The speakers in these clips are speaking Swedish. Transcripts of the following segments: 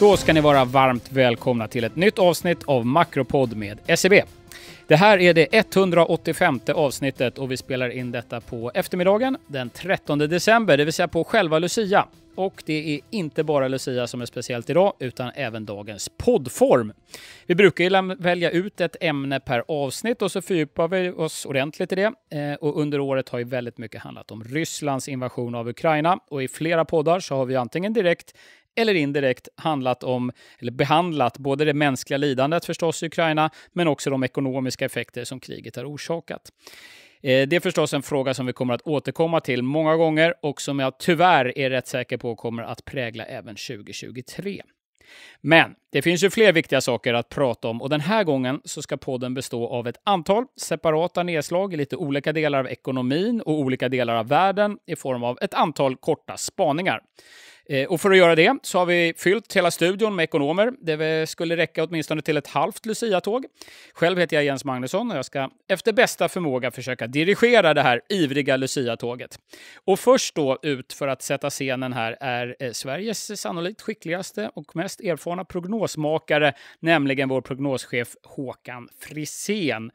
Då ska ni vara varmt välkomna till ett nytt avsnitt av Makropodd med SEB. Det här är det 185 avsnittet och vi spelar in detta på eftermiddagen den 13 december, det vill säga på själva Lucia. Och det är inte bara Lucia som är speciellt idag, utan även dagens poddform. Vi brukar ju välja ut ett ämne per avsnitt och så fördjupar vi oss ordentligt i det. Eh, och under året har ju väldigt mycket handlat om Rysslands invasion av Ukraina och i flera poddar så har vi antingen direkt eller indirekt handlat om, eller behandlat, både det mänskliga lidandet förstås i Ukraina, men också de ekonomiska effekter som kriget har orsakat. Eh, det är förstås en fråga som vi kommer att återkomma till många gånger och som jag tyvärr är rätt säker på kommer att prägla även 2023. Men det finns ju fler viktiga saker att prata om och den här gången så ska podden bestå av ett antal separata nedslag i lite olika delar av ekonomin och olika delar av världen i form av ett antal korta spaningar. Eh, och för att göra det så har vi fyllt hela studion med ekonomer. Det skulle räcka åtminstone till ett halvt Lucia-tåg. Själv heter jag Jens Magnusson och jag ska efter bästa förmåga försöka dirigera det här ivriga Lucia-tåget. Och först då ut för att sätta scenen här är eh, Sveriges sannolikt skickligaste och mest erfarna prognosmakare, nämligen vår prognoschef Håkan Frisén.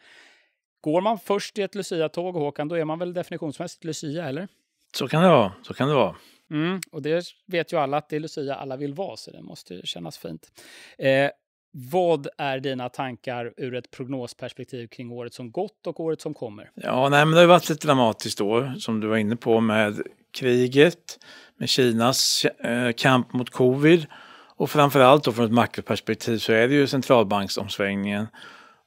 Går man först i ett Lucia-tåg, Håkan, då är man väl definitionsmässigt Lucia, eller? Så kan det vara. Så kan det vara. Mm, och det vet ju alla att det är Lucia alla vill vara, så det måste ju kännas fint. Eh, vad är dina tankar ur ett prognosperspektiv kring året som gått och året som kommer? Ja, nej, men det har varit ett dramatiskt år som du var inne på med kriget, med Kinas eh, kamp mot covid och framförallt då från ett makroperspektiv så är det ju centralbanksomsvängningen.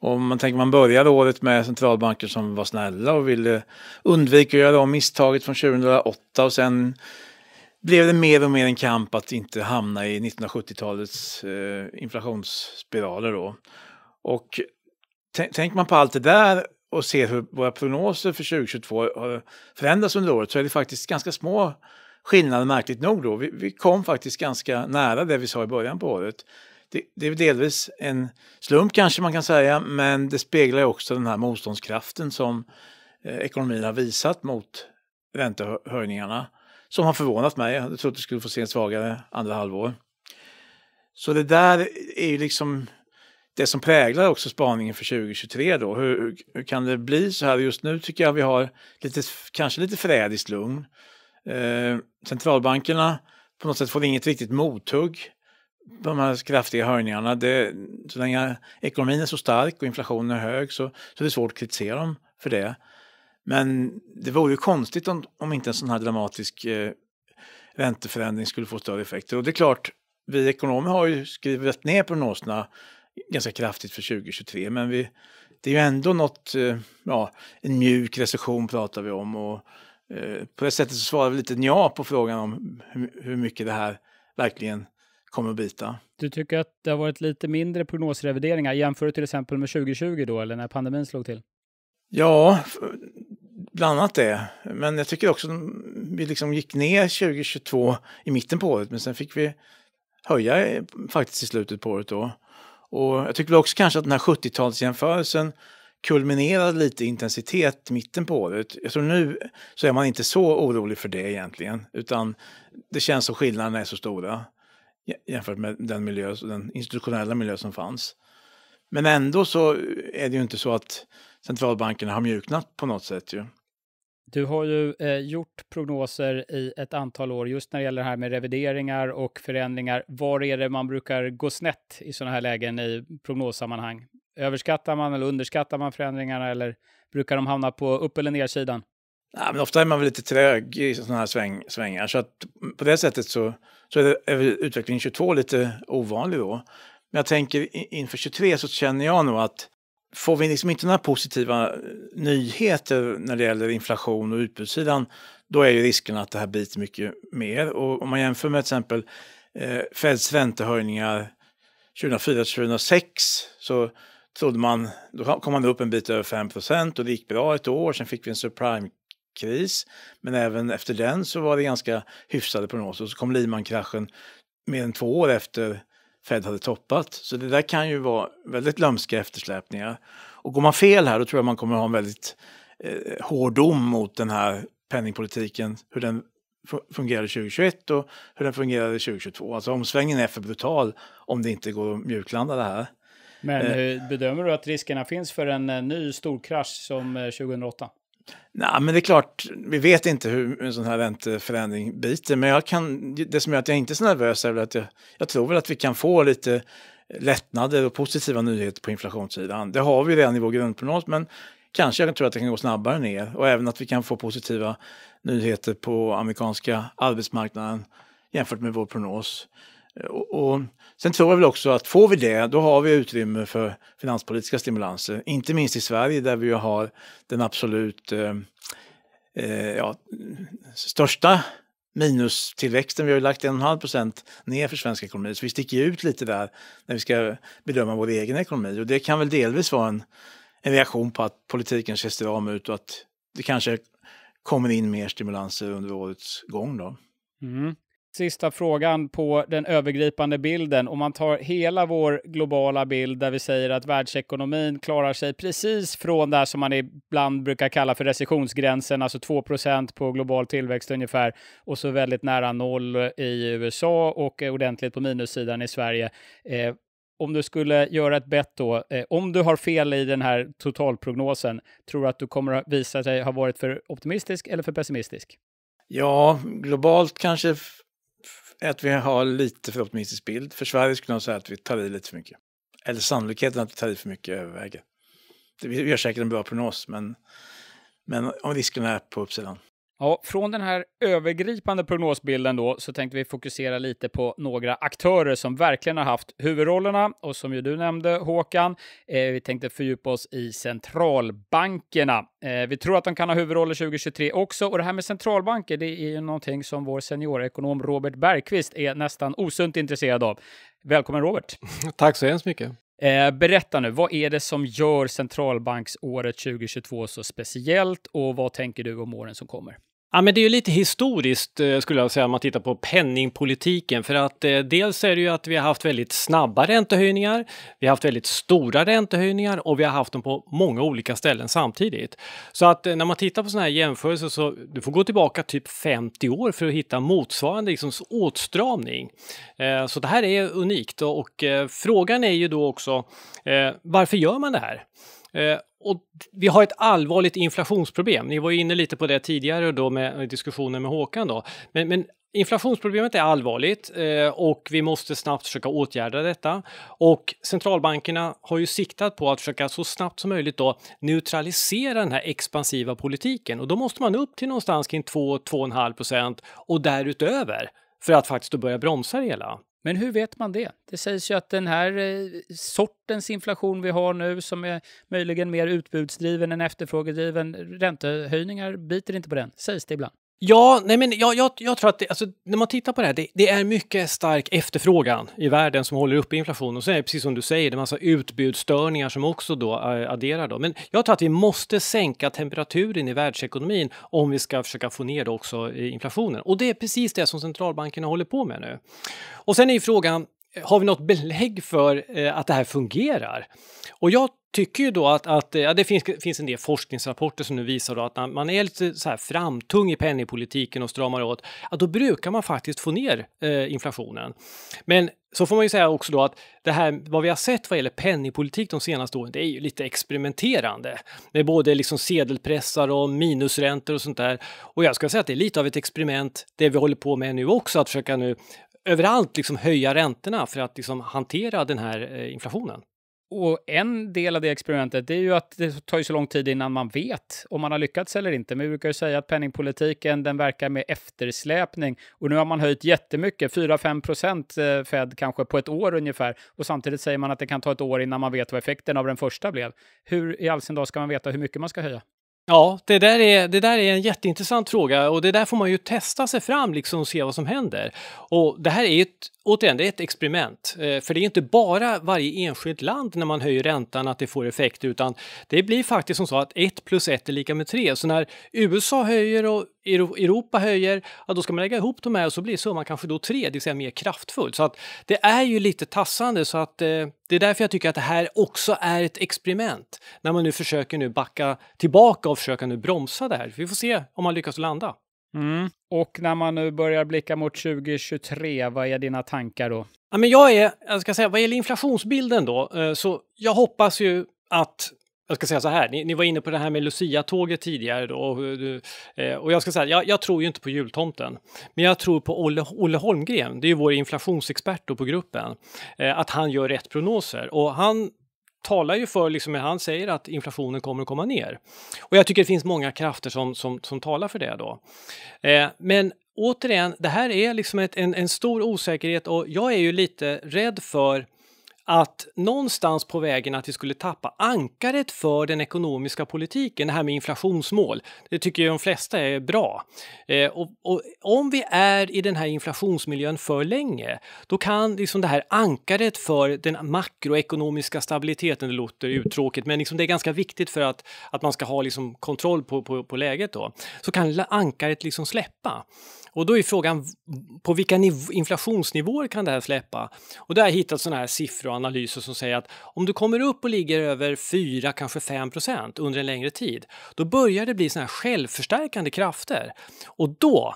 Om man tänker man började året med centralbanker som var snälla och ville undvika att göra om misstaget från 2008 och sen blev det mer och mer en kamp att inte hamna i 1970-talets eh, inflationsspiraler. Då. Och tänker man på allt det där och ser hur våra prognoser för 2022 har förändrats under året så är det faktiskt ganska små skillnader märkligt nog. Då. Vi, vi kom faktiskt ganska nära det vi sa i början på året. Det, det, är delvis en slump kanske man kan säga, men det speglar också den här motståndskraften som eh, ekonomin har visat mot räntehöjningarna som har förvånat mig. Jag trodde att vi skulle få se en svagare andra halvår. Så det där är ju liksom det som präglar också spaningen för 2023 då. Hur, hur, kan det bli så här? Just nu tycker jag vi har lite, kanske lite förrädiskt lugn. Eh, centralbankerna på något sätt får inget riktigt mothugg på de här kraftiga höjningarna. Det, så länge ekonomin är så stark och inflationen är hög så, så det är det svårt att kritisera dem för det. Men det vore ju konstigt om, om inte en sån här dramatisk eh, ränteförändring skulle få större effekter. Och det är klart, vi ekonomer har ju skrivit ner prognoserna ganska kraftigt för 2023, men vi, det är ju ändå något, eh, ja, en mjuk recession pratar vi om. Och, eh, på det sättet så svarar vi lite ja på frågan om hur, mycket det här verkligen kommer att bita. Du tycker att det har varit lite mindre prognosrevideringar Jämför du till exempel med 2020 då, eller när pandemin slog till? Ja, bland annat det. Men jag tycker också vi liksom gick ner 2022 i mitten på året, men sen fick vi höja faktiskt i slutet på året då. Och jag tycker också kanske att den här 70-talsjämförelsen kulminerade lite intensitet mitten på året. Jag tror nu så är man inte så orolig för det egentligen, utan det känns som skillnaderna är så stora jämfört med den miljö, den institutionella miljö som fanns. Men ändå så är det ju inte så att centralbankerna har mjuknat på något sätt ju. Du har ju eh, gjort prognoser i ett antal år just när det gäller det här med revideringar och förändringar. Var är det man brukar gå snett i sådana här lägen i prognossammanhang? Överskattar man eller underskattar man förändringarna eller brukar de hamna på upp eller nersidan? Ja, men ofta är man väl lite trög i sådana här sväng, svängar så att på det sättet så, så är, det, är utvecklingen 22 lite ovanlig då. Men jag tänker inför 23 så känner jag nog att får vi liksom inte några positiva eh, nyheter när det gäller inflation och utbudssidan, då är ju risken att det här biter mycket mer. Och om man jämför med till exempel eh, Feds räntehöjningar 2004-2006 så trodde man, då kom man upp en bit över 5 och det gick bra ett år, sen fick vi en subprime-kris. Men även efter den så var det ganska hyfsade prognoser. Så kom Lehman-kraschen mer än två år efter Fed hade toppat. Så det där kan ju vara väldigt lömska eftersläpningar. Och går man fel här då tror jag man kommer ha en väldigt eh, hård dom mot den här penningpolitiken, hur den fungerade 2021 och hur den fungerade 2022. Alltså omsvängningen är för brutal om det inte går att mjuklanda det här. Men eh, bedömer du att riskerna finns för en eh, ny stor krasch som 2008? Eh, Nej, men det är klart, vi vet inte hur en sån här ränteförändring biter, men jag kan, det som gör att jag inte är så nervös är väl att jag, jag tror väl att vi kan få lite lättnader och positiva nyheter på inflationssidan. Det har vi redan i vår grundprognos, men kanske jag tror att det kan gå snabbare ner och även att vi kan få positiva nyheter på amerikanska arbetsmarknaden jämfört med vår prognos. Och, och Sen tror jag väl också att får vi det, då har vi utrymme för finanspolitiska stimulanser. Inte minst i Sverige där vi har den absolut eh, eh, ja, största minustillväxten. Vi har ju lagt 1,5 procent ner för svensk ekonomi, så vi sticker ut lite där när vi ska bedöma vår egen ekonomi. Och det kan väl delvis vara en, en reaktion på att politiken ser stram ut och att det kanske kommer in mer stimulanser under årets gång. Då. Mm sista frågan på den övergripande bilden. Om man tar hela vår globala bild där vi säger att världsekonomin klarar sig precis från det som man ibland brukar kalla för recessionsgränsen, alltså 2 på global tillväxt ungefär, och så väldigt nära noll i USA och eh, ordentligt på minussidan i Sverige. Eh, om du skulle göra ett bett då, eh, om du har fel i den här totalprognosen, tror du att du kommer att visa sig ha varit för optimistisk eller för pessimistisk? Ja, globalt kanske att vi har lite för optimistisk bild. För Sverige skulle jag säga att vi tar i lite för mycket. Eller sannolikheten att vi tar i för mycket överväger. Vi gör säkert en bra prognos, men, men om riskerna är på uppsidan. Ja, från den här övergripande prognosbilden då så tänkte vi fokusera lite på några aktörer som verkligen har haft huvudrollerna och som ju du nämnde Håkan, eh, vi tänkte fördjupa oss i centralbankerna. Eh, vi tror att de kan ha huvudroller 2023 också och det här med centralbanker det är ju någonting som vår seniorekonom Robert Bergqvist är nästan osunt intresserad av. Välkommen Robert! Tack så hemskt mycket! Eh, berätta nu, vad är det som gör centralbanksåret 2022 så speciellt och vad tänker du om åren som kommer? Ja, men det är ju lite historiskt eh, skulle jag säga om man tittar på penningpolitiken för att eh, dels är det ju att vi har haft väldigt snabba räntehöjningar. Vi har haft väldigt stora räntehöjningar och vi har haft dem på många olika ställen samtidigt. Så att eh, när man tittar på sådana här jämförelser så du får gå tillbaka typ 50 år för att hitta motsvarande liksom, åtstramning. Eh, så det här är unikt och, och eh, frågan är ju då också eh, varför gör man det här? Eh, och vi har ett allvarligt inflationsproblem. Ni var inne lite på det tidigare då med diskussionen med Håkan. Då. Men, men inflationsproblemet är allvarligt eh, och vi måste snabbt försöka åtgärda detta. Och centralbankerna har ju siktat på att försöka så snabbt som möjligt då neutralisera den här expansiva politiken och då måste man upp till någonstans kring 2-2,5 procent och därutöver för att faktiskt börja bromsa det hela. Men hur vet man det? Det sägs ju att den här eh, sortens inflation vi har nu som är möjligen mer utbudsdriven än efterfrågedriven, räntehöjningar biter inte på den, sägs det ibland. Ja, nej men jag, jag, jag tror att det, alltså, när man tittar på det här, det, det, är mycket stark efterfrågan i världen som håller uppe inflationen. Och så är det precis som du säger, det är en massa utbudsstörningar som också då eh, adderar. Då. Men jag tror att vi måste sänka temperaturen i världsekonomin om vi ska försöka få ner också eh, inflationen. Och det är precis det som centralbankerna håller på med nu. Och sen är ju frågan, Eh, har vi något belägg för eh, att det här fungerar? Och jag tycker ju då att, att eh, ja, det finns, finns en del forskningsrapporter som nu visar då att när man är lite så här framtung i penningpolitiken och stramar åt, att då brukar man faktiskt få ner eh, inflationen. Men så får man ju säga också då att det här, vad vi har sett vad gäller penningpolitik de senaste åren, det är ju lite experimenterande med både liksom sedelpressar och minusräntor och sånt där. Och jag ska säga att det är lite av ett experiment, det vi håller på med nu också, att försöka nu överallt liksom höja räntorna för att liksom hantera den här eh, inflationen. Och en del av det experimentet är ju att det tar ju så lång tid innan man vet om man har lyckats eller inte. Men vi brukar ju säga att penningpolitiken den verkar med eftersläpning och nu har man höjt jättemycket, 4-5 eh, Fed kanske på ett år ungefär och samtidigt säger man att det kan ta ett år innan man vet vad effekten av den första blev. Hur i all sin dag ska man veta hur mycket man ska höja? Ja, det där, är, det där är en jätteintressant fråga och det där får man ju testa sig fram liksom och se vad som händer. Och det här är ett, återigen, det är ett experiment. Eh, för det är inte bara varje enskilt land när man höjer räntan att det får effekt utan det blir faktiskt som så att 1 plus 1 är lika med 3. Så när USA höjer och Europa höjer, ja, då ska man lägga ihop de här och så blir summan kanske då 3, det vill säga mer kraftfullt Så att det är ju lite tassande så att eh, det är därför jag tycker att det här också är ett experiment. När man nu försöker nu backa tillbaka och försöka nu bromsa det här. Vi får se om man lyckas landa. Mm. Och när man nu börjar blicka mot 2023, vad är dina tankar då? Ja, men jag är, jag ska säga, vad gäller inflationsbilden då, eh, så jag hoppas ju att jag ska säga så här, ni, ni, var inne på det här med Lucia-tåget tidigare då, och, eh, och jag ska säga, jag, jag, tror ju inte på jultomten, men jag tror på Olle, Olle Holmgren, det är ju vår inflationsexpert på gruppen, eh, att han gör rätt prognoser och han talar ju för, liksom, han säger att inflationen kommer att komma ner. Och jag tycker det finns många krafter som, som, som talar för det då. Eh, men återigen, det här är liksom ett, en, en stor osäkerhet och jag är ju lite rädd för att någonstans på vägen att vi skulle tappa ankaret för den ekonomiska politiken, det här med inflationsmål. Det tycker ju de flesta är bra. Eh, och, och, om vi är i den här inflationsmiljön för länge, då kan liksom det här ankaret för den makroekonomiska stabiliteten, det låter tråkigt, men liksom det är ganska viktigt för att, att man ska ha liksom kontroll på, på, på läget då, så kan ankaret liksom släppa. Och då är frågan på vilka inflationsnivåer kan det här släppa? Och där har jag hittat sådana här siffror analyser som säger att om du kommer upp och ligger över 4, kanske 5 procent under en längre tid, då börjar det bli såna här självförstärkande krafter. Och då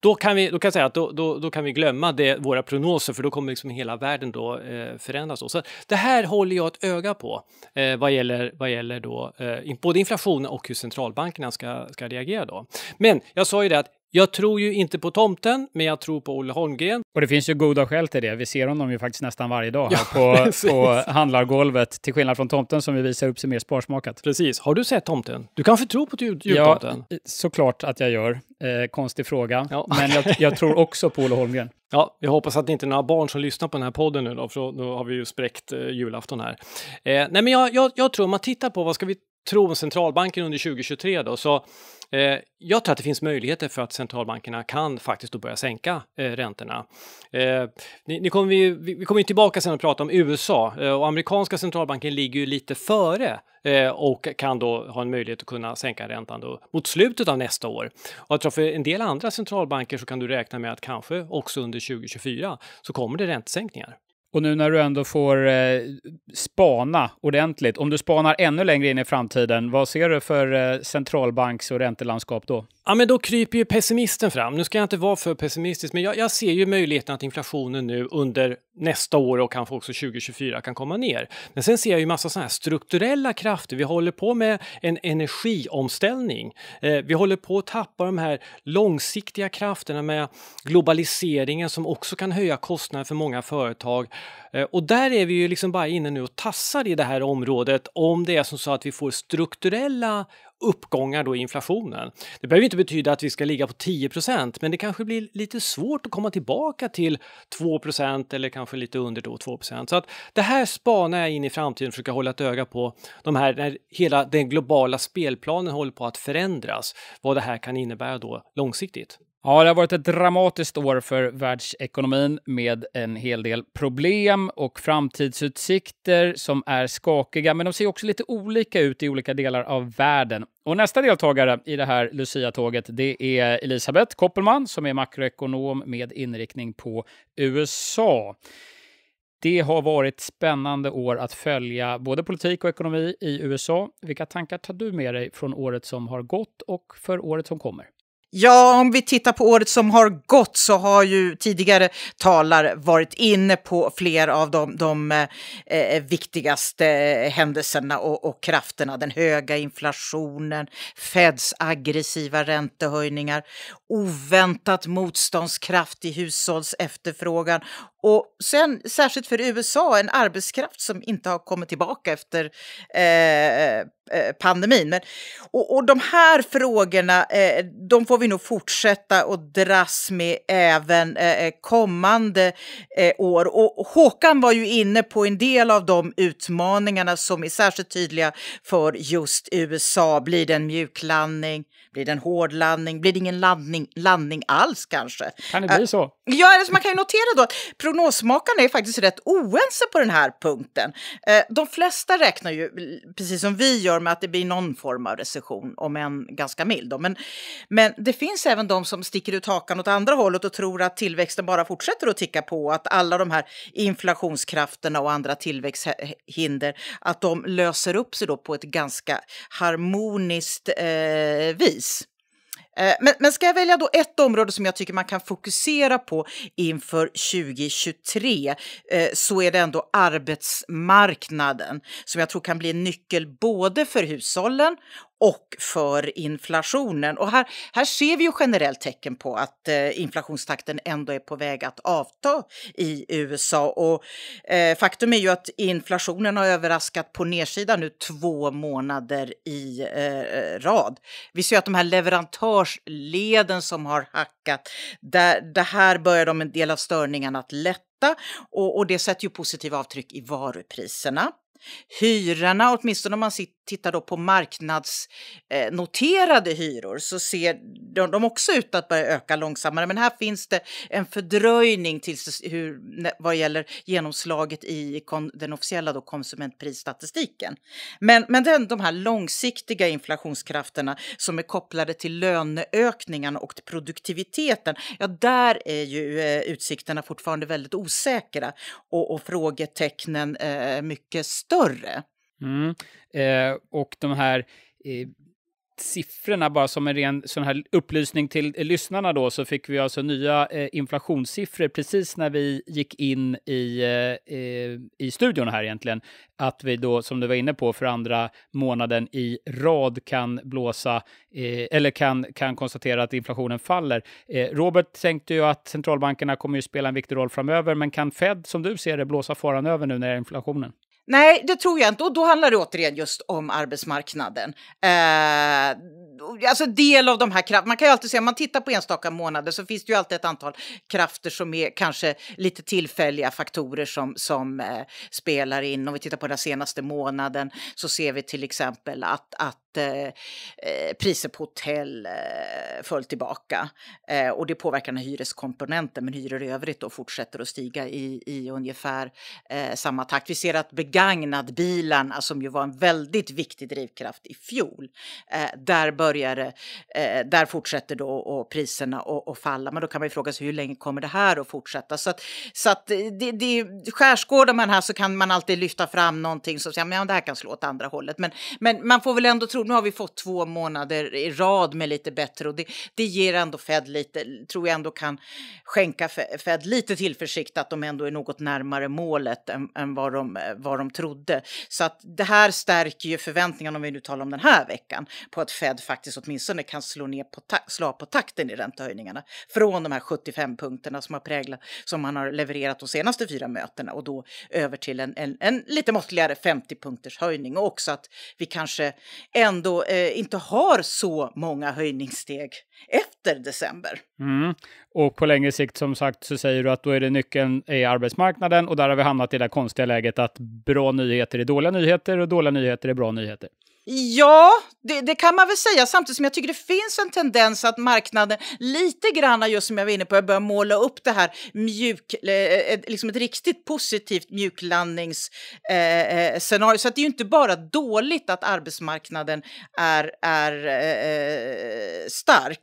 då kan vi, då kan säga att då, då, då, kan vi glömma det, våra prognoser för då kommer liksom hela världen då, eh, förändras. Då. Så det här håller jag ett öga på eh, vad gäller, vad gäller då, eh, både inflationen och hur centralbankerna ska, ska reagera. Då. Men jag sa ju det att jag tror ju inte på tomten, men jag tror på Olle Holmgren. Och det finns ju goda skäl till det. Vi ser honom ju faktiskt nästan varje dag här ja, på, på handlargolvet, till skillnad från tomten som vi visar upp sig mer sparsmakat. Precis. Har du sett tomten? Du kanske tror på jultomten? Ja, såklart att jag gör. Eh, konstig fråga. Ja. Men jag, jag tror också på Olle Holmgren. Ja, jag hoppas att det inte är några barn som lyssnar på den här podden nu då, för då har vi ju spräckt eh, julafton här. Eh, nej, men jag, jag, jag, tror om man tittar på vad ska vi tror centralbanken under 2023 då, så eh, jag tror att det finns möjligheter för att centralbankerna kan faktiskt då börja sänka eh, räntorna. Eh, ni, ni kommer vi, vi, kommer tillbaka sen och prata om USA eh, och amerikanska centralbanken ligger ju lite före eh, och kan då ha en möjlighet att kunna sänka räntan då, mot slutet av nästa år. Och jag tror för en del andra centralbanker så kan du räkna med att kanske också under 2024 så kommer det räntesänkningar. Och nu när du ändå får eh, spana ordentligt, om du spanar ännu längre in i framtiden, vad ser du för eh, centralbanks och räntelandskap då? Ja, men då kryper ju pessimisten fram. Nu ska jag inte vara för pessimistisk, men jag, jag, ser ju möjligheten att inflationen nu under nästa år och kanske också 2024 kan komma ner. Men sen ser jag ju massa sådana här strukturella krafter. Vi håller på med en energiomställning. Eh, vi håller på att tappa de här långsiktiga krafterna med globaliseringen som också kan höja kostnader för många företag. Eh, och där är vi ju liksom bara inne nu och tassar i det här området om det är som så att vi får strukturella uppgångar då i inflationen. Det behöver inte betyda att vi ska ligga på 10 men det kanske blir lite svårt att komma tillbaka till 2 eller kanske lite under då 2 Så att det här spanar jag in i framtiden och försöker hålla ett öga på de här när hela den globala spelplanen håller på att förändras. Vad det här kan innebära då långsiktigt. Ja, det har varit ett dramatiskt år för världsekonomin med en hel del problem och framtidsutsikter som är skakiga, men de ser också lite olika ut i olika delar av världen. Och nästa deltagare i det här Lucia-tåget, det är Elisabeth Koppelman som är makroekonom med inriktning på USA. Det har varit spännande år att följa både politik och ekonomi i USA. Vilka tankar tar du med dig från året som har gått och för året som kommer? Ja, om vi tittar på året som har gått så har ju tidigare talare varit inne på flera av de, de eh, eh viktigaste eh, händelserna och, och, krafterna. Den höga inflationen, Feds aggressiva räntehöjningar, oväntat motståndskraft i hushållsefterfrågan och sen, särskilt för USA, en arbetskraft som inte har kommit tillbaka efter eh, eh pandemin. Men, och, och de här frågorna, eh, de får vi nog fortsätta att dras med även eh, eh kommande eh, år. Och Håkan var ju inne på en del av de utmaningarna som är särskilt tydliga för just USA. Blir det en mjuklandning? Blir det en hård landning? Blir det ingen landning, landning alls kanske? Kan det bli så? Ja, alltså man kan ju notera då att prognosmakarna är faktiskt rätt oense på den här punkten. Eh, de flesta räknar ju, precis som vi gör, med att det blir någon form av recession, om än ganska mild. Men, men det finns även de som sticker ut hakan åt andra hållet och tror att tillväxten bara fortsätter att ticka på, att alla de här inflationskrafterna och andra tillväxthinder, att de löser upp sig då på ett ganska harmoniskt eh, vis. Eh, men, men ska jag välja då ett område som jag tycker man kan fokusera på inför 2023 eh, så är det ändå arbetsmarknaden som jag tror kan bli en nyckel både för hushållen och för inflationen. Och här, här ser vi ju generellt tecken på att eh, inflationstakten ändå är på väg att avta i USA. Och eh, faktum är ju att inflationen har överraskat på nedsidan nu två månader i eh, rad. Vi ser ju att de här leverantörsleden som har hackat, där, det här börjar de en del av störningarna att lätta och, och det sätter ju positiva avtryck i varupriserna. Hyrorna, åtminstone om man sitter tittar då på marknadsnoterade eh, hyror så ser de, också ut att börja öka långsammare. Men här finns det en fördröjning till hur, vad gäller genomslaget i den officiella då konsumentprisstatistiken. Men, men den, de här långsiktiga inflationskrafterna som är kopplade till löneökningarna och till produktiviteten, ja där är ju eh, utsikterna fortfarande väldigt osäkra och, och frågetecknen eh, mycket större. Mm. Eh, och de här eh, siffrorna, bara som en ren sån här upplysning till eh, lyssnarna då, så fick vi alltså nya eh, inflationssiffror precis när vi gick in i, eh, eh, i studion här egentligen. Att vi då, som du var inne på, för andra månaden i rad kan blåsa, eller kan, kan konstatera att inflationen faller. Robert tänkte ju att centralbankerna kommer ju spela en viktig roll framöver, men kan Fed, som du ser det, blåsa faran över nu när det är inflationen? Nej, det tror jag inte. Och då handlar det återigen just om arbetsmarknaden. Eh, alltså del av de här krafterna. Man kan ju alltid se, om man tittar på enstaka månader så finns det ju alltid ett antal krafter som är kanske lite tillfälliga faktorer som, som eh, spelar in. Om vi tittar på den senaste månaden så ser vi till exempel att, att eh, eh priser på hotell eh, föll tillbaka eh, och det påverkar den hyreskomponenten, men hyror i övrigt då fortsätter att stiga i, i ungefär eh, samma takt. Vi ser att begagnad bilarna som ju var en väldigt viktig drivkraft i fjol, eh, där bör hamburgare. Eh, där fortsätter då och priserna att falla. Men då kan man ju fråga sig hur länge kommer det här att fortsätta? Så att, så att eh, det, det, skärskådar man här så kan man alltid lyfta fram någonting som säger att ja, det här kan slå åt andra hållet. Men, men man får väl ändå tro, nu har vi fått två månader i rad med lite bättre och det, det ger ändå Fed lite, tror jag ändå kan skänka Fed lite tillförsikt att de ändå är något närmare målet än, än vad, de, vad de trodde. Så att det här stärker ju förväntningarna om vi nu talar om den här veckan på att Fed faktiskt faktiskt åtminstone kan slå, ner på slå på takten i räntehöjningarna från de här 75 punkterna som, har präglat, som man har levererat de senaste fyra mötena och då över till en, en, en lite måttligare 50 punkters höjning och också att vi kanske ändå eh, inte har så många höjningssteg efter december. Mm. Och på längre sikt som sagt så säger du att då är det nyckeln i arbetsmarknaden och där har vi hamnat i det konstiga läget att bra nyheter är dåliga nyheter och dåliga nyheter är bra nyheter. Ja, det, det, kan man väl säga samtidigt som jag tycker det finns en tendens att marknaden lite grann, just som jag var inne på, börjar måla upp det här mjuk, eh, eh, liksom ett riktigt positivt mjuklandningsscenario. Eh, eh så det är ju inte bara dåligt att arbetsmarknaden är, är stark.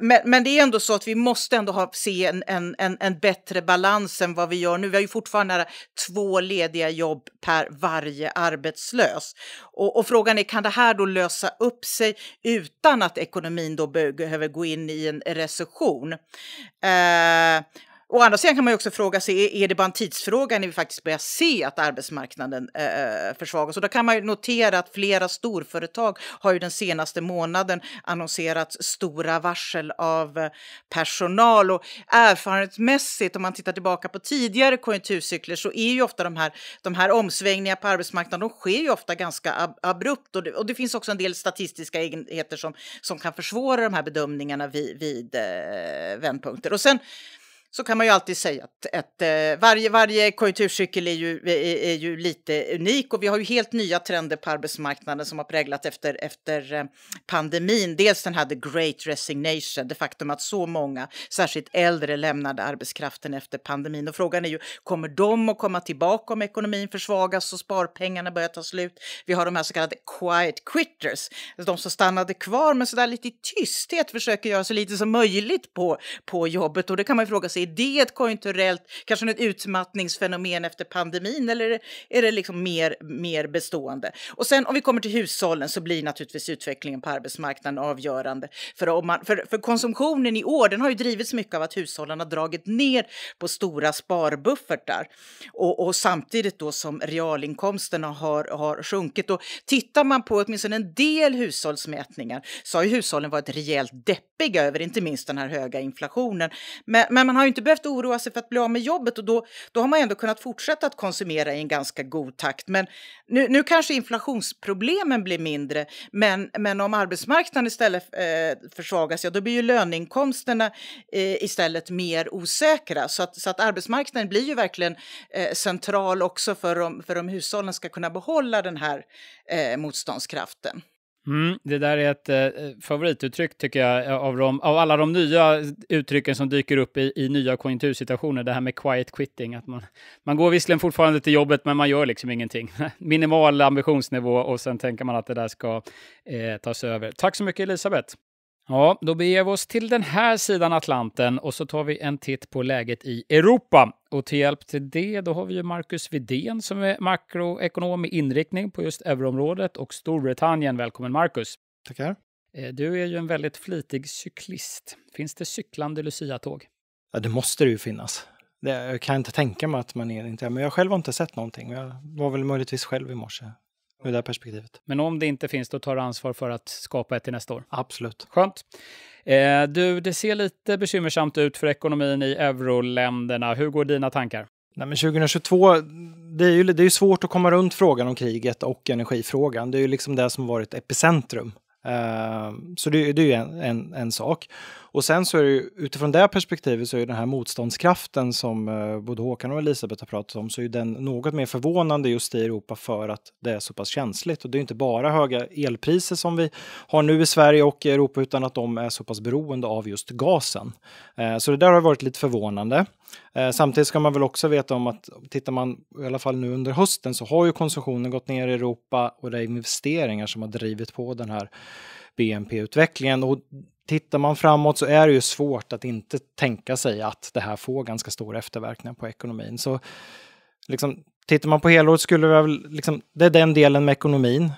men, men, det är ändå så att vi måste ändå ha, se en, en, en, en bättre balans än vad vi gör nu. Vi har ju fortfarande två lediga jobb per varje arbetslös. Och, och frågan är, kan det här då lösa upp sig utan att ekonomin då behöver gå in i en recession? Eh, Å andra sidan kan man också fråga sig, är det bara en tidsfråga när vi faktiskt börjar se att arbetsmarknaden eh, eh försvagas? Och då kan man notera att flera storföretag har ju den senaste månaden annonserat stora varsel av eh, personal och erfarenhetsmässigt om man tittar tillbaka på tidigare konjunkturcykler så är ju ofta de här, de här omsvängningarna på arbetsmarknaden, de sker ju ofta ganska ab abrupt och det, och det, finns också en del statistiska egenheter som, som kan försvåra de här bedömningarna vid, vid eh, vändpunkter. Och sen, så kan man ju alltid säga att, att eh, varje, varje konjunkturcykel är ju, är, är, ju lite unik och vi har ju helt nya trender på arbetsmarknaden som har präglat efter, efter eh, pandemin. Dels den här the great resignation, det faktum att så många, särskilt äldre, lämnade arbetskraften efter pandemin. Och frågan är ju, kommer de att komma tillbaka om ekonomin försvagas och sparpengarna börjar ta slut? Vi har de här så kallade quiet quitters, alltså de som stannade kvar men sådär lite i tysthet försöker göra så lite som möjligt på, på jobbet och det kan man ju fråga sig är det ett konjunkturellt, kanske något utmattningsfenomen efter pandemin eller är det liksom mer, mer bestående? Och sen om vi kommer till hushållen så blir naturligtvis utvecklingen på arbetsmarknaden avgörande. För, om man, för, för konsumtionen i år den har ju drivits mycket av att hushållen har dragit ner på stora sparbuffertar och, och samtidigt då som realinkomsterna har, har sjunkit. Och tittar man på åtminstone en del hushållsmätningar så har ju hushållen varit rejält deppiga över inte minst den här höga inflationen. Men, men man har ju inte behövt oroa sig för att bli av med jobbet och då, då har man ändå kunnat fortsätta att konsumera i en ganska god takt. Men nu, nu kanske inflationsproblemen blir mindre, men, men om arbetsmarknaden istället eh, försvagas, ja då blir ju löneinkomsterna eh, istället mer osäkra. Så att, så att arbetsmarknaden blir ju verkligen eh, central också för om, för om hushållen ska kunna behålla den här eh, motståndskraften. Mm, det där är ett eh, favorituttryck tycker jag av, de, av, alla de nya uttrycken som dyker upp i, i, nya konjunktursituationer. Det här med quiet quitting, att man, man går visserligen fortfarande till jobbet men man gör liksom ingenting. Minimal ambitionsnivå och sen tänker man att det där ska eh, tas över. Tack så mycket Elisabeth! Ja, då beger vi oss till den här sidan Atlanten och så tar vi en titt på läget i Europa. Och till hjälp till det, då har vi ju Marcus Vidén som är makroekonom med inriktning på just euroområdet och Storbritannien. Välkommen Marcus! Tackar! Eh, du är ju en väldigt flitig cyklist. Finns det cyklande Lucia-tåg? Ja, det måste det ju finnas. Det, jag kan inte tänka mig att man är inte men jag själv har inte sett någonting. Jag var väl möjligtvis själv i morse ur det perspektivet. Men om det inte finns, då tar du ansvar för att skapa ett till nästa år? Absolut. Skönt. Eh, du, det ser lite bekymmersamt ut för ekonomin i euroländerna. Hur går dina tankar? Nej, men 2022, det är ju det är svårt att komma runt frågan om kriget och energifrågan. Det är ju liksom det som varit epicentrum Ehm, så det, det är ju en, en, en, sak. Och sen så är det ju, utifrån det perspektivet så är ju den här motståndskraften som eh, både Håkan och Elisabeth har pratat om, så är ju den något mer förvånande just i Europa för att det är så pass känsligt. Och det är inte bara höga elpriser som vi har nu i Sverige och i Europa, utan att de är så pass beroende av just gasen. Ehm, så det där har varit lite förvånande. Eh, samtidigt ska man väl också veta om att tittar man i alla fall nu under hösten så har ju konsumtionen gått ner i Europa och det är investeringar som har drivit på den här BNP-utvecklingen. Och tittar man framåt så är det ju svårt att inte tänka sig att det här får ganska stora efterverkningar på ekonomin. Så liksom, tittar man på helåret skulle vi väl, liksom, det är den delen med ekonomin.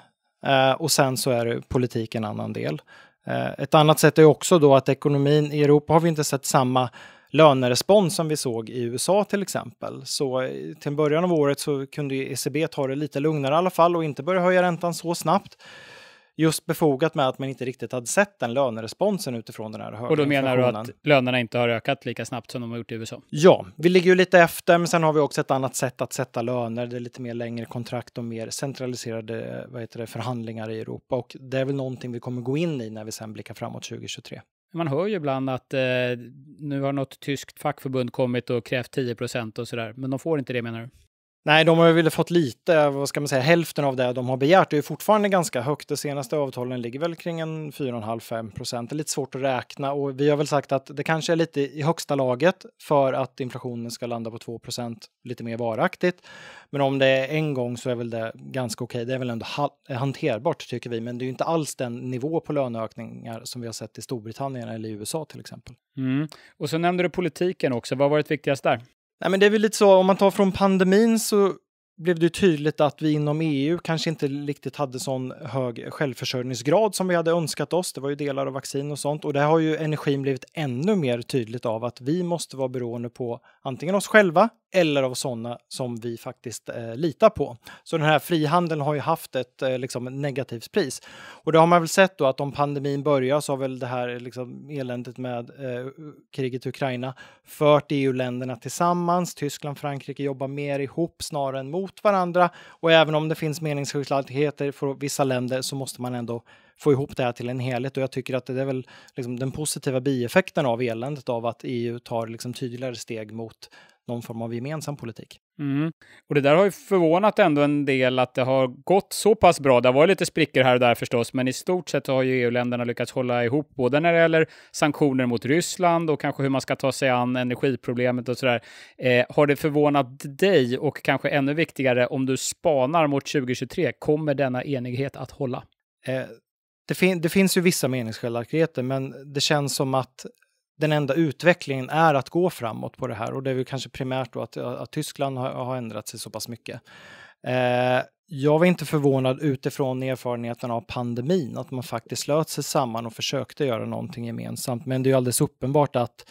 Eh, och sen så är det politik en annan del. Eh, ett annat sätt är också då att ekonomin i Europa har vi inte sett samma lönerespons som vi såg i USA till exempel. Så eh, till början av året så kunde ECB ta det lite lugnare i alla fall och inte börja höja räntan så snabbt. Just befogat med att man inte riktigt hade sett den löneresponsen utifrån den här höga Och då menar du att lönerna inte har ökat lika snabbt som de har gjort i USA? Ja, vi ligger ju lite efter, men sen har vi också ett annat sätt att sätta löner. Det är lite mer längre kontrakt och mer centraliserade vad heter det, förhandlingar i Europa och det är väl någonting vi kommer gå in i när vi sen blickar framåt 2023. Man hör ju ibland att eh, nu har något tyskt fackförbund kommit och krävt 10 procent och sådär, men de får inte det menar du? Nej, de har väl fått lite, vad ska man säga, hälften av det de har begärt. Det är fortfarande ganska högt. Det senaste avtalen ligger väl kring en 4,5-5 procent. Det är lite svårt att räkna och vi har väl sagt att det kanske är lite i högsta laget för att inflationen ska landa på 2 procent lite mer varaktigt. Men om det är en gång så är väl det ganska okej. Det är väl ändå hanterbart tycker vi, men det är ju inte alls den nivå på löneökningar som vi har sett i Storbritannien eller i USA till exempel. Mm. Och så nämnde du politiken också. Vad har varit viktigast där? Nej, men det är väl lite så, om man tar från pandemin så blev det tydligt att vi inom EU kanske inte riktigt hade sån hög självförsörjningsgrad som vi hade önskat oss. Det var ju delar av vaccin och sånt och det har ju energin blivit ännu mer tydligt av att vi måste vara beroende på antingen oss själva eller av sådana som vi faktiskt eh, litar på. Så den här frihandeln har ju haft ett eh, liksom negativt pris. Och det har man väl sett då att om pandemin börjar så har väl det här liksom, eländet med eh, kriget i Ukraina fört EU-länderna tillsammans. Tyskland och Frankrike jobbar mer ihop snarare än mot varandra. Och även om det finns meningsskiljaktigheter för vissa länder så måste man ändå få ihop det här till en helhet och jag tycker att det är väl liksom den positiva bieffekten av eländet av att EU tar liksom tydligare steg mot någon form av gemensam politik. Mm. Och det där har ju förvånat ändå en del att det har gått så pass bra. Det har varit lite sprickor här och där förstås, men i stort sett har ju EU-länderna lyckats hålla ihop både när det gäller sanktioner mot Ryssland och kanske hur man ska ta sig an energiproblemet och sådär. Eh, har det förvånat dig och kanske ännu viktigare om du spanar mot 2023, kommer denna enighet att hålla? Eh, det, fin det finns ju vissa meningsskiljaktigheter, men det känns som att den enda utvecklingen är att gå framåt på det här och det är väl kanske primärt då att, att Tyskland har, har, ändrat sig så pass mycket. Eh, jag var inte förvånad utifrån erfarenheterna av pandemin att man faktiskt slöt sig samman och försökte göra någonting gemensamt. Men det är alldeles uppenbart att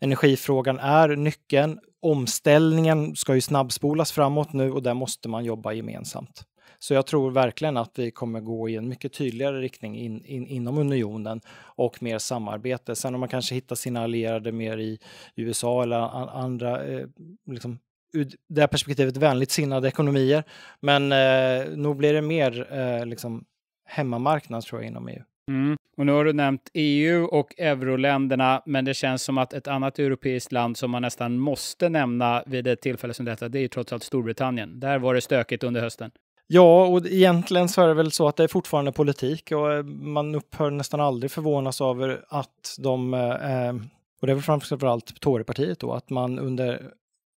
energifrågan är nyckeln. Omställningen ska ju snabbspolas framåt nu och där måste man jobba gemensamt. Så jag tror verkligen att vi kommer gå i en mycket tydligare riktning in, in, inom unionen och mer samarbete. Sen om man kanske hittar sina allierade mer i USA eller andra eh, liksom, ur det här perspektivet vänligt sinnade ekonomier. Men eh, nog blir det mer eh, liksom hemmamarknad tror jag inom EU. Mm. Och nu har du nämnt EU och euroländerna, men det känns som att ett annat europeiskt land som man nästan måste nämna vid ett tillfälle som detta, det är ju trots allt Storbritannien. Där var det stökigt under hösten. Ja, och egentligen så är det väl så att det är fortfarande politik och eh, man upphör nästan aldrig förvånas över att de, eh, eh, och det är väl framförallt Torypartiet då, att man under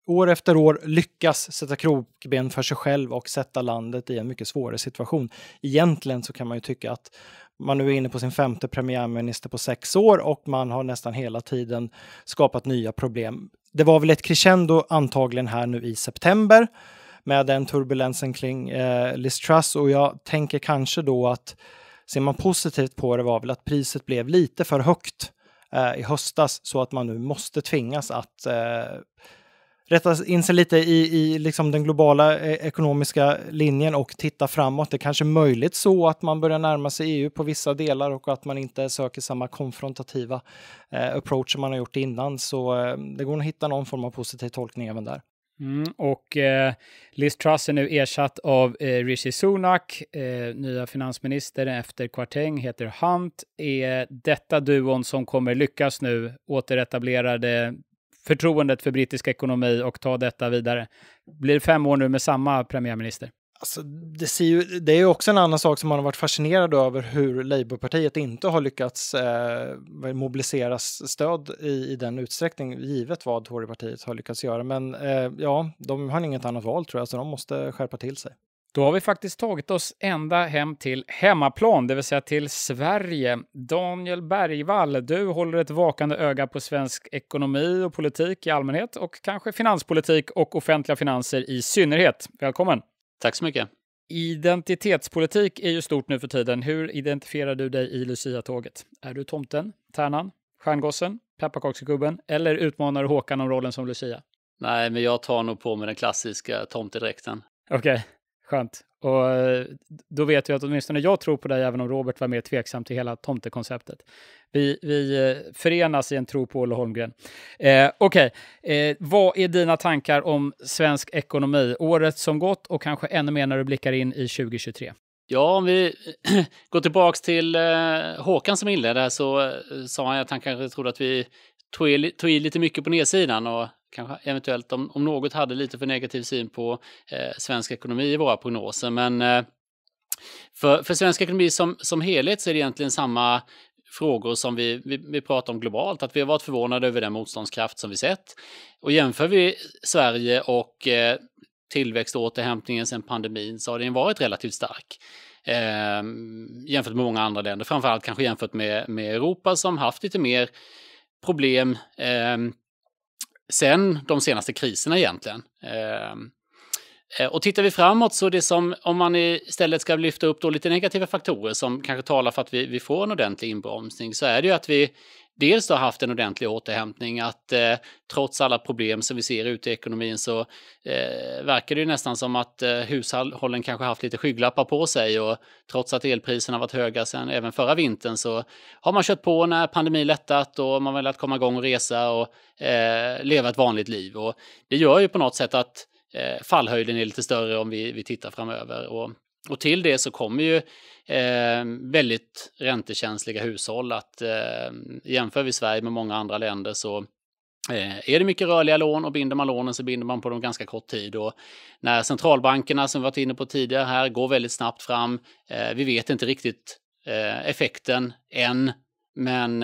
år efter år lyckas sätta krokben för sig själv och sätta landet i en mycket svårare situation. Egentligen så kan man ju tycka att man nu är inne på sin femte premiärminister på sex år och man har nästan hela tiden skapat nya problem. Det var väl ett crescendo antagligen här nu i september med den turbulensen kring eh, Liz Truss och jag tänker kanske då att ser man positivt på det var väl att priset blev lite för högt eh, i höstas så att man nu måste tvingas att eh, rätta in sig lite i, i liksom den globala eh, ekonomiska linjen och titta framåt. Det är kanske möjligt så att man börjar närma sig EU på vissa delar och att man inte söker samma konfrontativa eh, approach som man har gjort innan. Så eh, det går att hitta någon form av positiv tolkning även där. Mm, och eh, Liz Truss är nu ersatt av eh, Rishi Sunak, eh, nya finansminister efter Kwarteng heter Hunt. Är detta duon som kommer lyckas nu återetablera det förtroendet för brittisk ekonomi och ta detta vidare? Blir det fem år nu med samma premiärminister? Alltså, det, ju, det, är ju också en annan sak som man har varit fascinerad över hur Labourpartiet inte har lyckats eh, mobilisera stöd i, i, den utsträckning, givet vad Torypartiet har lyckats göra. Men eh, ja, de har inget annat val tror jag, så de måste skärpa till sig. Då har vi faktiskt tagit oss ända hem till hemmaplan, det vill säga till Sverige. Daniel Bergvall, du håller ett vakande öga på svensk ekonomi och politik i allmänhet och kanske finanspolitik och offentliga finanser i synnerhet. Välkommen! Tack så mycket. Identitetspolitik är ju stort nu för tiden. Hur identifierar du dig i Lucia-tåget? Är du tomten, tärnan, stjärngossen, pepparkaksgubben eller utmanar du Håkan om rollen som Lucia? Nej, men jag tar nog på mig den klassiska tomtedräkten. Okej, okay. skönt. Och eh, då vet vi att åtminstone jag tror på dig, även om Robert var mer tveksam till hela tomtekonceptet. Vi, vi eh, förenas i en tro på Olle Holmgren. Eh, Okej, okay. eh, vad är dina tankar om svensk ekonomi? Året som gått och kanske ännu mer när du blickar in i 2023. Ja, om vi går tillbaka till eh, Håkan som inledde så eh, sa han att han kanske trodde att vi tog i, tog i lite mycket på nedsidan och kanske eventuellt om, om något hade lite för negativ syn på eh, svensk ekonomi i våra prognoser. Men eh, för, för svensk ekonomi som, som helhet så är det egentligen samma frågor som vi, vi, vi pratar om globalt, att vi har varit förvånade över den motståndskraft som vi sett. Och jämför vi Sverige och eh, tillväxt sedan pandemin så har den varit relativt stark. Eh, jämfört med många andra länder, framförallt kanske jämfört med, med Europa som haft lite mer problem. Eh, sen de senaste kriserna egentligen. Eh, eh, och tittar vi framåt så det som, om man istället ska lyfta upp då lite negativa faktorer som kanske talar för att vi, vi får en ordentlig inbromsning, så är det ju att vi, dels har haft en ordentlig återhämtning, att eh, trots alla problem som vi ser ute i ekonomin så eh, verkar det ju nästan som att eh, hushållen kanske haft lite skygglappar på sig och trots att elpriserna varit höga sedan även förra vintern så har man kört på när pandemin lättat och man velat komma igång och resa och eh, leva ett vanligt liv. Och det gör ju på något sätt att eh, fallhöjden är lite större om vi, vi tittar framöver. Och och till det så kommer ju eh, väldigt räntekänsliga hushåll att eh, jämför vi Sverige med många andra länder så eh, är det mycket rörliga lån och binder man lånen så binder man på dem ganska kort tid. Och när centralbankerna som vi varit inne på tidigare här går väldigt snabbt fram, eh, vi vet inte riktigt eh, effekten än, men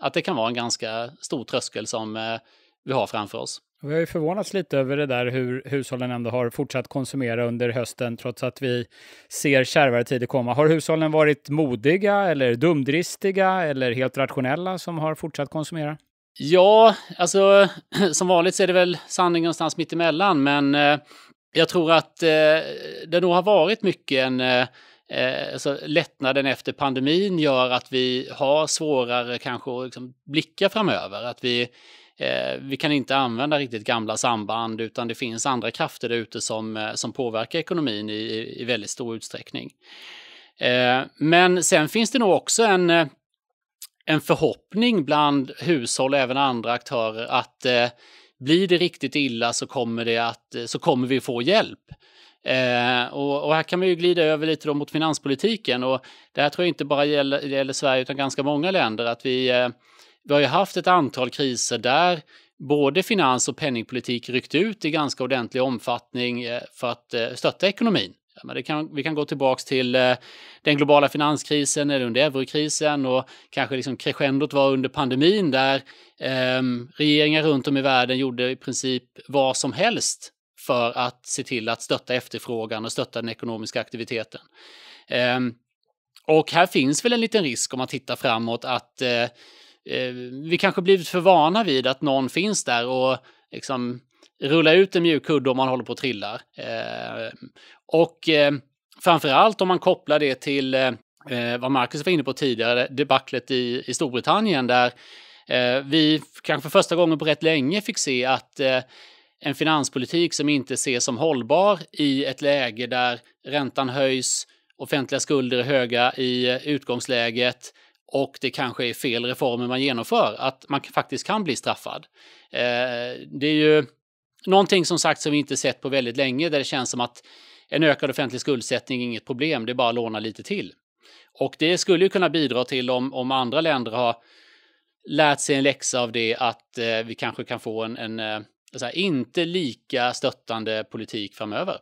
att det kan vara en ganska stor tröskel som vi har framför oss. Vi har ju förvånats lite över det där hur hushållen ändå har fortsatt konsumera under hösten trots att vi ser kärvare tider komma. Har hushållen varit modiga eller dumdristiga eller helt rationella som har fortsatt konsumera? Ja, alltså som vanligt så är det väl sanning någonstans mittemellan men eh, jag tror att eh, det nog har varit mycket en eh, eh alltså, lättnaden efter pandemin gör att vi har svårare kanske att liksom, blicka framöver. Att vi eh, vi kan inte använda riktigt gamla samband utan det finns andra krafter där ute som, eh, som påverkar ekonomin i, i väldigt stor utsträckning. Eh, men sen finns det nog också en, eh, en förhoppning bland hushåll och även andra aktörer att eh, blir det riktigt illa så kommer, det att, eh, så kommer vi få hjälp. Eh, och, och, här kan man ju glida över lite då mot finanspolitiken och det här tror jag inte bara gäller, gäller Sverige utan ganska många länder att vi eh, vi har ju haft ett antal kriser där både finans och penningpolitik ryckt ut i ganska ordentlig omfattning eh, för att eh, stötta ekonomin. Men kan, vi kan gå tillbaka till eh, den globala finanskrisen eller under eurokrisen och kanske liksom crescendot var under pandemin där eh, regeringar runt om i världen gjorde i princip vad som helst för att se till att stötta efterfrågan och stötta den ekonomiska aktiviteten. Eh, och här finns väl en liten risk om man tittar framåt att eh, eh, vi kanske blivit för vana vid att någon finns där och liksom rulla ut en mjuk kudde om man håller på att trillar. Eh, och eh, framför allt om man kopplar det till eh, eh, vad Marcus var inne på tidigare, debaclet i, i Storbritannien där eh, vi kanske för första gången på rätt länge fick se att eh, en finanspolitik som inte ses som hållbar i ett läge där räntan höjs, offentliga skulder är höga i utgångsläget, och det kanske är fel reformer man genomför, att man faktiskt kan bli straffad. Eh, det är ju någonting som sagt som vi inte sett på väldigt länge, där det känns som att en ökad offentlig skuldsättning är inget problem, det är bara att låna lite till. Och det skulle ju kunna bidra till om, om andra länder har lärt sig en läxa av det att eh, vi kanske kan få en, en eh, inte lika stöttande politik framöver.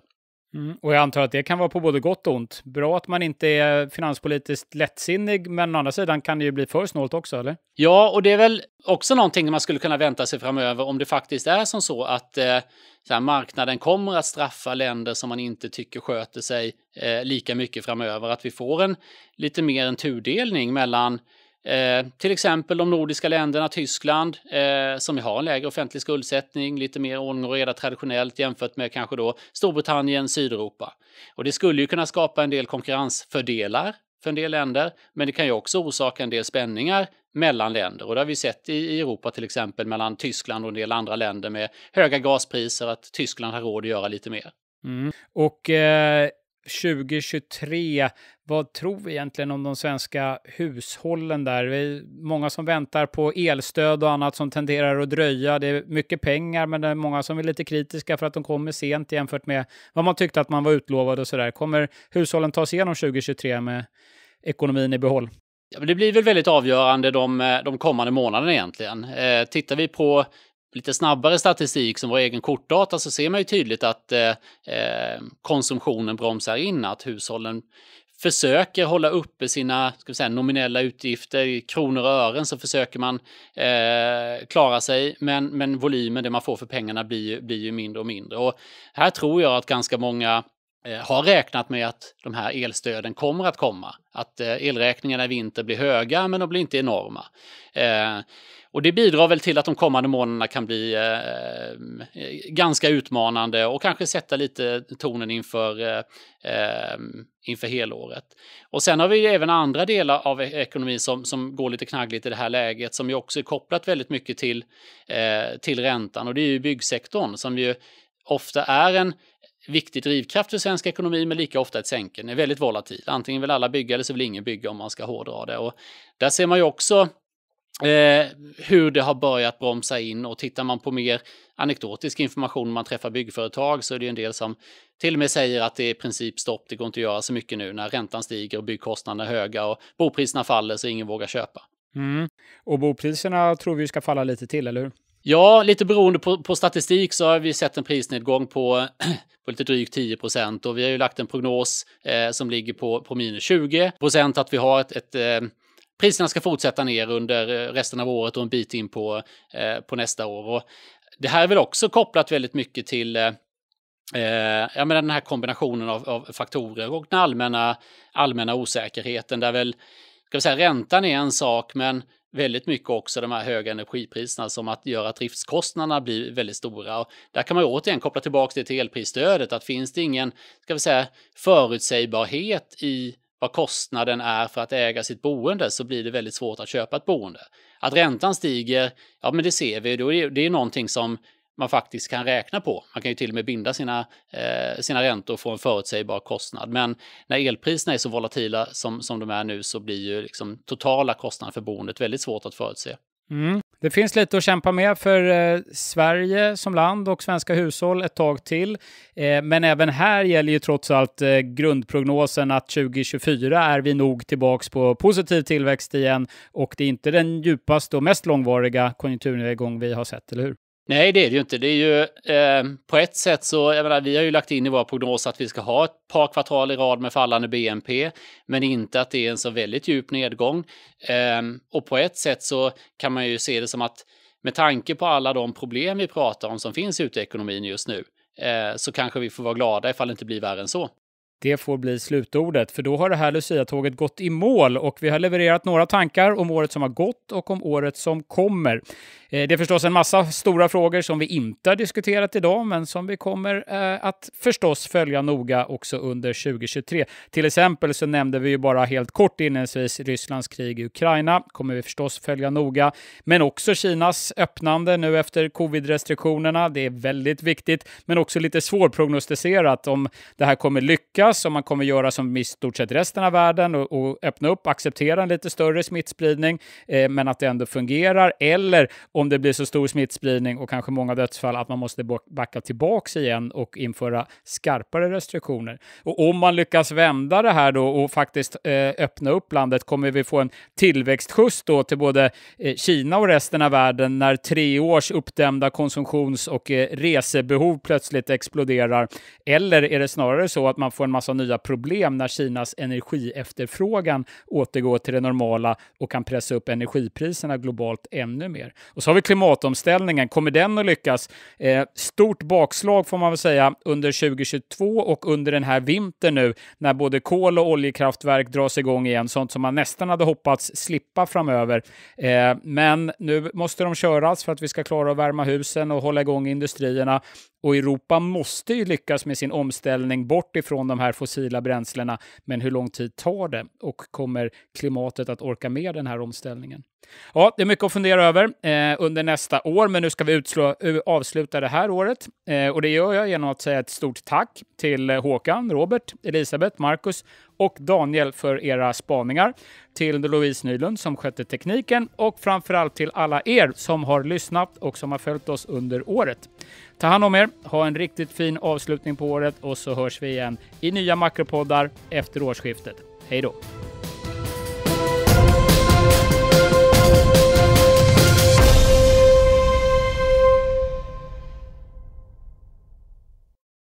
Mm. Och jag antar att det kan vara på både gott och ont. Bra att man inte är finanspolitiskt lättsinnig, men å andra sidan kan det ju bli för snålt också, eller? Ja, och det är väl också någonting man skulle kunna vänta sig framöver om det faktiskt är som så att eh, så här, marknaden kommer att straffa länder som man inte tycker sköter sig eh, lika mycket framöver. Att vi får en lite mer en tudelning mellan Eh, till exempel de nordiska länderna, Tyskland, eh, som har en lägre offentlig skuldsättning, lite mer ordning och reda traditionellt jämfört med kanske då Storbritannien, Sydeuropa. Och det skulle ju kunna skapa en del konkurrensfördelar för en del länder, men det kan ju också orsaka en del spänningar mellan länder. Och det har vi sett i Europa till exempel mellan Tyskland och en del andra länder med höga gaspriser, att Tyskland har råd att göra lite mer. Mm. Och eh, 2023. Vad tror vi egentligen om de svenska hushållen där? Det är många som väntar på elstöd och annat som tenderar att dröja. Det är mycket pengar, men det är många som är lite kritiska för att de kommer sent jämfört med vad man tyckte att man var utlovad och så där. Kommer hushållen ta sig igenom 2023 med ekonomin i behåll? Ja, men det blir väl väldigt avgörande de, eh, de kommande månaderna egentligen. Eh, tittar vi på lite snabbare statistik som vår egen kortdata så ser man ju tydligt att eh, eh, konsumtionen bromsar in, att hushållen försöker hålla uppe sina ska vi säga, nominella utgifter i kronor och ören så försöker man eh, klara sig. Men, men volymen, det man får för pengarna, blir, blir ju mindre och mindre. Och här tror jag att ganska många Eh, har räknat med att de här elstöden kommer att komma. Att eh, elräkningarna i vinter blir höga, men de blir inte enorma. Eh, och det bidrar väl till att de kommande månaderna kan bli ganska utmanande och kanske sätta lite tonen inför, inför helåret. Och sen har vi även andra delar av e-, ekonomin som, som går lite knaggligt i det här läget som ju också är kopplat väldigt mycket till, till räntan och det är ju byggsektorn som ju ofta är en viktig drivkraft för svensk ekonomi, men lika ofta ett sänke. Den är väldigt volatil. Antingen vill alla bygga eller så vill ingen bygga om man ska hårdra det. Och där ser man ju också Eh, hur det har börjat bromsa in och tittar man på mer anekdotisk information när man träffar byggföretag så är det ju en del som till och med säger att det är i princip stopp, det går inte att göra så mycket nu när räntan stiger och byggkostnaderna är höga och bopriserna faller så ingen vågar köpa. Mm. Och bopriserna tror vi ska falla lite till, eller hur? Ja, lite beroende på, på, statistik så har vi sett en prisnedgång på, på lite drygt 10 procent och vi har ju lagt en prognos eh, som ligger på, på minus 20 procent att vi har ett, ett eh, Priserna ska fortsätta ner under eh, resten av året och en bit in på, eh, på nästa år. Och det här är väl också kopplat väldigt mycket till eh, eh, jag menar den här kombinationen av, av, faktorer och den allmänna, allmänna osäkerheten där väl ska vi säga, räntan är en sak men väldigt mycket också de här höga energipriserna som att göra att driftskostnaderna blir väldigt stora. Och där kan man återigen koppla tillbaka det till elprisstödet, att finns det ingen ska vi säga, förutsägbarhet i vad kostnaden är för att äga sitt boende så blir det väldigt svårt att köpa ett boende. Att räntan stiger, ja men det ser vi, det är någonting som man faktiskt kan räkna på. Man kan ju till och med binda sina, eh, sina räntor för en förutsägbar kostnad. Men när elpriserna är så volatila som, som de är nu så blir ju liksom totala kostnaden för boendet väldigt svårt att förutse. Mm. Det finns lite att kämpa med för eh, Sverige som land och svenska hushåll ett tag till. Eh, men även här gäller ju trots allt eh, grundprognosen att 2024 är vi nog tillbaks på positiv tillväxt igen och det är inte den djupaste och mest långvariga konjunkturnedgång vi har sett, eller hur? Nej, det är det ju inte. Det är ju eh, på ett sätt så, jag menar, vi har ju lagt in i våra prognoser att vi ska ha ett par kvartal i rad med fallande BNP, men inte att det är en så väldigt djup nedgång. Eh, och på ett sätt så kan man ju se det som att med tanke på alla de problem vi pratar om som finns ute i ekonomin just nu, eh, så kanske vi får vara glada ifall det inte blir värre än så. Det får bli slutordet, för då har det här Lucia-tåget gått i mål och vi har levererat några tankar om året som har gått och om året som kommer. Eh, det är förstås en massa stora frågor som vi inte har diskuterat idag, men som vi kommer eh, att förstås följa noga också under 2023. Till exempel så nämnde vi ju bara helt kort inledningsvis Rysslands krig i Ukraina, kommer vi förstås följa noga, men också Kinas öppnande nu efter covid-restriktionerna. Det är väldigt viktigt, men också lite svårprognostiserat om det här kommer lyckas, om man kommer göra som i stort sett resten av världen och, och öppna upp, acceptera en lite större smittspridning, eh, men att det ändå fungerar, eller om om det blir så stor smittspridning och kanske många dödsfall att man måste backa tillbaks igen och införa skarpare restriktioner. Och om man lyckas vända det här då och faktiskt eh, öppna upp landet kommer vi få en tillväxtskjuts då till både eh, Kina och resten av världen när tre års uppdämda konsumtions och eh, resebehov plötsligt exploderar. Eller är det snarare så att man får en massa nya problem när Kinas energiefterfrågan återgår till det normala och kan pressa upp energipriserna globalt ännu mer? Och så har vi klimatomställningen. Kommer den att lyckas? Eh, stort bakslag får man väl säga under 2022 och under den här vintern nu när både kol och oljekraftverk dras igång igen, sånt som man nästan hade hoppats slippa framöver. Eh, men nu måste de köras för att vi ska klara att värma husen och hålla igång industrierna. Och Europa måste ju lyckas med sin omställning bort ifrån de här fossila bränslena. Men hur lång tid tar det? Och kommer klimatet att orka med den här omställningen? Ja, det är mycket att fundera över eh, under nästa år, men nu ska vi utslå, eh, avsluta det här året. Eh, och det gör jag genom att säga ett stort tack till eh, Håkan, Robert, Elisabeth, Marcus och Daniel för era spaningar. Till Louise Nylund som skötte tekniken och framförallt till alla er som har lyssnat och som har följt oss under året. Ta hand om er, ha en riktigt fin avslutning på året och så hörs vi igen i nya makropoddar efter årsskiftet. Hej då!